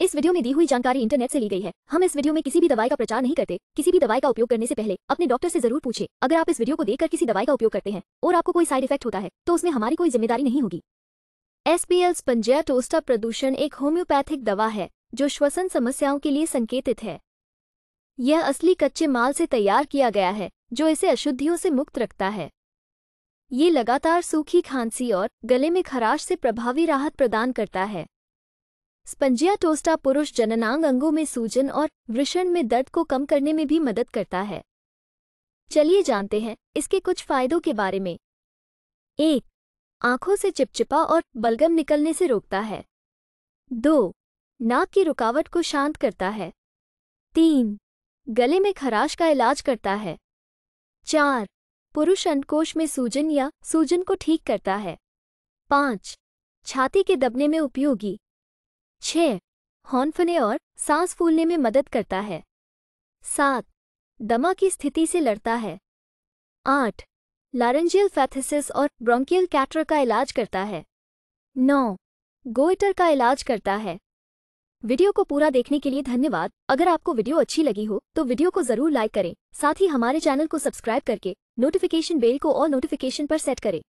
इस वीडियो में दी हुई जानकारी इंटरनेट से ली गई है हम इस वीडियो में किसी भी दवाई का प्रचार नहीं करते किसी भी दवाई का उपयोग करने से पहले अपने डॉक्टर से जरूर पूछे अगर आप इस वीडियो को देखकर किसी दवाई का उपयोग करते हैं और आपको कोई साइड इफेक्ट होता है तो उसमें हमारी कोई जिम्मेदारी नहीं होगी एस पी टोस्टा प्रदूषण एक होम्योपैथिक दवा है जो श्वसन समस्याओं के लिए संकेतित है यह असली कच्चे माल से तैयार किया गया है जो इसे अशुद्धियों से मुक्त रखता है ये लगातार सूखी खांसी और गले में खराश से प्रभावी राहत प्रदान करता है स्पंजिया टोस्टा पुरुष जननांग अंगों में सूजन और वृषण में दर्द को कम करने में भी मदद करता है चलिए जानते हैं इसके कुछ फायदों के बारे में एक आंखों से चिपचिपा और बलगम निकलने से रोकता है दो नाक की रुकावट को शांत करता है तीन गले में खराश का इलाज करता है चार पुरुष अंडकोश में सूजन या सूजन को ठीक करता है पाँच छाती के दबने में उपयोगी छः हॉन्फने और सांस फूलने में मदद करता है सात दमा की स्थिति से लड़ता है आठ लारेंजियल फैथिसिस और ब्रोंकियल कैटर का इलाज करता है नौ गोइटर का इलाज करता है वीडियो को पूरा देखने के लिए धन्यवाद अगर आपको वीडियो अच्छी लगी हो तो वीडियो को जरूर लाइक करें साथ ही हमारे चैनल को सब्सक्राइब करके नोटिफिकेशन बेल को और नोटिफिकेशन पर सेट करें